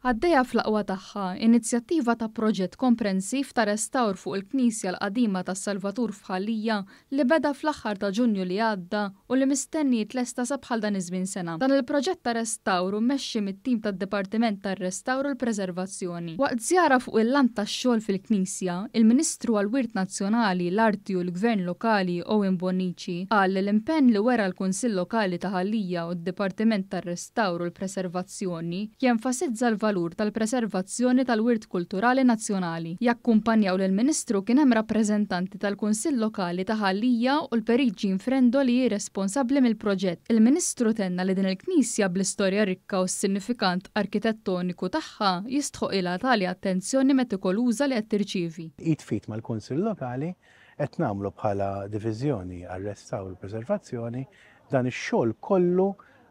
Għaddeja fl-aqwa tagħha inizjattiva ta' proġett komprensiv ta' restawr fuq il-Knisja l-qadima ta' Salvatur fħallija li beda fl-aħħar ta' Ġunju li għadda u li mistenni tlesta sabħal dan iż-żmien sena. Dan il-proġett ta' restawr mexxi mit-tim tad-Dipartiment tar-Restawr u l-Preservazzjoni. Waqt żjara fuq il-lam tax-xogħol fil-Knisja, il-Ministru għall-Wirt Nazzjonali, l-Arti u l-Gvern Lokali Owen Bonici qal l-impenn li wera l-Kunsill Lokali ta' Ħallija u d-Dipartiment tar-Restawr u l-Preservazzjoni jenfasizza l valur tal-preservazzjoni tal-wirt kulturali nazzjonali. Jakkumpanjaw l ministru kien hemm rappreżentanti tal-Kunsill Lokali ta' Ħallija u l infrendo li responsabbli mill-proġett. Il-Ministru tenna li din il-Knisja bl-istorja rikka u s-sinifikant arkitettoniku tagħha jistħoq ilha tali attenzjoni metikoluża li qed tirċivi. it mal-Kunsill Lokali qed nagħmlu bħala diviżjoni arrestaw il l-preservazzjoni dan ix-xogħol kollu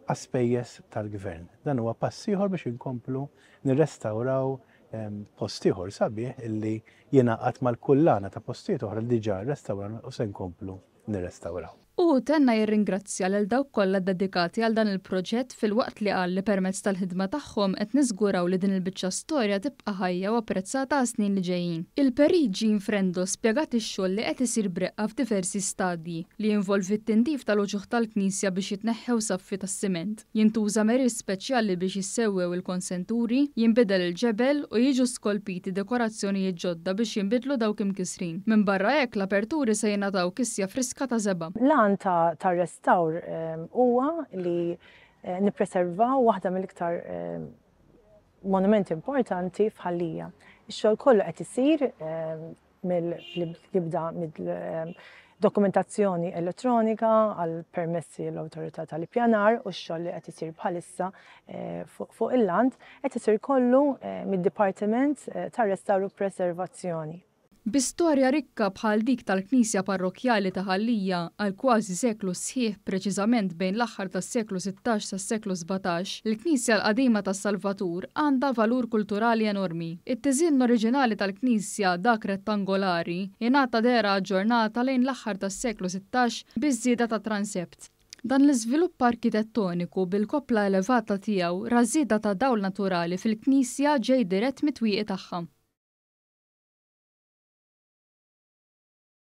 għaspejjes tal-gvern. Dan huwa passiħor biex inkomplu nirrestawraw ehm, postiħor sabiħ illi għatma mal-kullana ta' postiħor li diġa restawran u se nkomplu nirrestawraw. U tenna jirringrazzja l dawk kollha dedikati għal dan il-proġett fil-waqt li qal li permezz tal-ħidma tagħhom qed niżguraw li din il-biċċa storja tibqa' ħajja u apprezzata snin li ġejjin. Il-Perigi Infrendo spjegat ix-xogħol li qed isir breqqa f'diversi stadji li jinvolvi t-tindif tal uġuħ tal-Knisja biex jitneħħew saffi tas-siment. Jintuża meri speċjali biex jissewwew il-konsenturi, jinbidel il-ġebel u jiġu skolpiti dekorazzjonijiet ġodda biex jinbidlu dawk imkisrin. Minn barra hekk l-aperturi se jingħataw kissja frisk antika ta' zeba. Lan ta' ta' restawr ehm, huwa li eh, nipreservaw waħda mill-iktar ehm, monument importanti fħallija. Ix-xogħol kollu qed isir ehm, mill-libda dokumentazzjoni elettronika għal permessi l-autorità tal-ippjanar u x-xogħol li qed isir bħalissa eh, fuq il-land qed isir kollu eh, mid-Dipartiment tar-Restawru Preservazzjoni. Bistorja rikka bħal dik tal-Knisja Parrokjali ta' Ħallija għal kważi seklu sħiħ preċiżament bejn l-aħħar tas-seklu 16 tas-seklu 17, l-Knisja l-qadima tas-Salvatur għandha valur kulturali enormi. It-tiżin oriġinali tal-Knisja dak rettangolari jingħata dera ġurnata lejn l-aħħar tas-seklu 16 biż-żieda ta' transept. Dan l-iżvilupp arkitettoniku bil-kopla elevata tiegħu raż ta' dawl naturali fil-Knisja ġej dirett mitwieqi tagħha.